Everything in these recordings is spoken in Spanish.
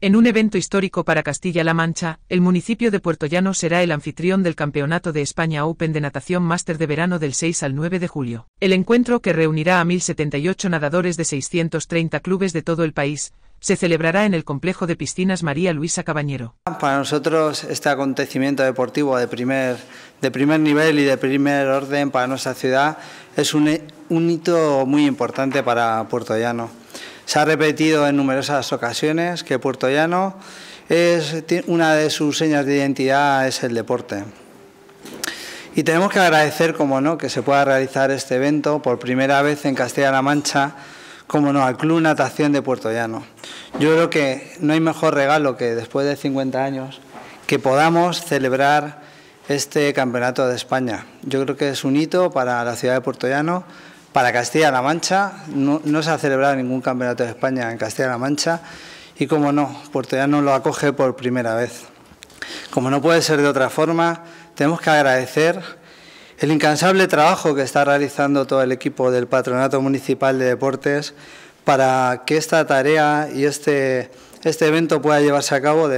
En un evento histórico para Castilla-La Mancha, el municipio de Puerto Llano será el anfitrión del Campeonato de España Open de Natación Máster de Verano del 6 al 9 de julio. El encuentro, que reunirá a 1.078 nadadores de 630 clubes de todo el país, se celebrará en el complejo de piscinas María Luisa Cabañero. Para nosotros este acontecimiento deportivo de primer, nivel y de primer orden para nuestra ciudad es un, un hito muy importante para Puerto Llano se ha repetido en numerosas ocasiones que Puerto Llano es, una de sus señas de identidad es el deporte. Y tenemos que agradecer, como no, que se pueda realizar este evento por primera vez en Castilla-La Mancha, como no, al Club Natación de Puerto Llano. Yo creo que no hay mejor regalo que después de 50 años que podamos celebrar este Campeonato de España. Yo creo que es un hito para la ciudad de Puerto Llano, para Castilla-La Mancha. No, se ha celebrado ningún campeonato de España en Castilla-La Mancha y, como no, Llano lo acoge por primera vez. Como no puede ser de otra forma, tenemos que agradecer el incansable trabajo que está realizando todo el equipo del Patronato Municipal de Deportes para que esta tarea y este, este evento pueda llevarse a cabo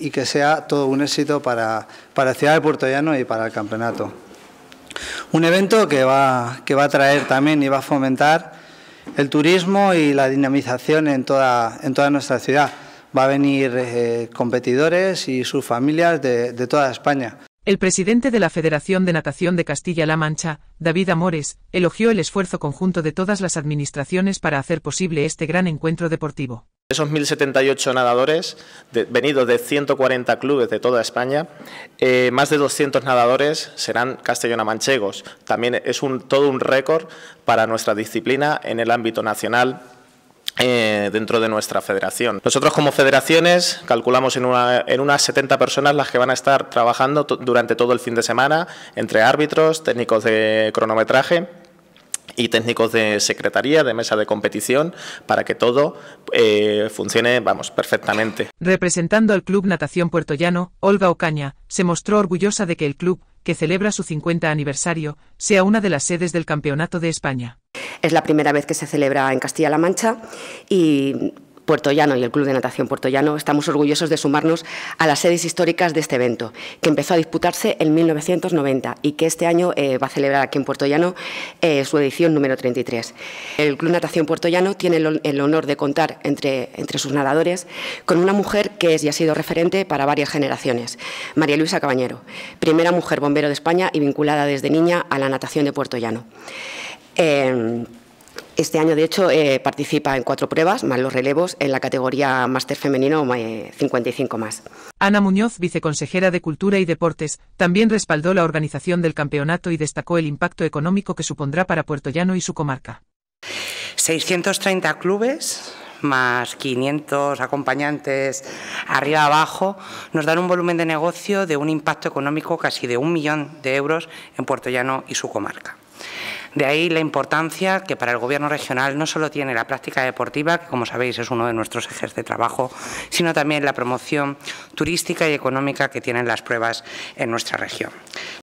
y que sea todo un éxito para, para la ciudad de Puerto y para el campeonato. Un evento que va, a traer también y va a fomentar el turismo y la dinamización en toda, en toda nuestra ciudad. Va a venir eh, competidores y sus familias de toda España. El presidente de la Federación de Natación de Castilla-La Mancha, David Amores, elogió el esfuerzo conjunto de todas las administraciones para hacer posible este gran encuentro deportivo. Esos 1.078 nadadores, venidos de 140 clubes de toda España, eh, más de 200 nadadores serán castellona-manchegos. También es un, todo un récord para nuestra disciplina en el ámbito nacional eh, dentro de nuestra federación. Nosotros como federaciones calculamos en, en, unas 70 personas las que van a estar trabajando durante todo el fin de semana, entre árbitros, técnicos de cronometraje y técnicos de secretaría, de mesa de competición, para que todo eh, funcione, vamos, perfectamente. Representando al Club Natación Puertollano, Olga Ocaña se mostró orgullosa de que el club, que celebra su 50 aniversario, sea una de las sedes del Campeonato de España. Es la primera vez que se celebra en Castilla-La Mancha y Llano y el Club de Natación puertollano estamos orgullosos de sumarnos a las sedes históricas de este evento, que empezó a disputarse en 1990 y que este año eh, va a celebrar aquí en puertollano eh, su edición número 33. El Club de Natación puertollano tiene el, honor de contar entre, entre sus nadadores con una mujer que es y ha sido referente para varias generaciones, María Luisa Cabañero, primera mujer bombero de España y vinculada desde niña a la natación de puertollano. Em, este año, de hecho, eh, participa en cuatro pruebas, más los relevos, en la categoría máster femenino 55 eh, más. Ana Muñoz, viceconsejera de Cultura y Deportes, también respaldó la organización del campeonato y destacó el impacto económico que supondrá para Puerto Llano y su comarca. 630 clubes más 500 acompañantes arriba abajo, nos dan un volumen de negocio de un impacto económico casi de un millón de euros en Puerto Llano y su comarca. De ahí la importancia que para el Gobierno regional no solo tiene la práctica deportiva, que como sabéis es uno de nuestros ejes de trabajo, sino también la promoción turística y económica que tienen las pruebas en nuestra región.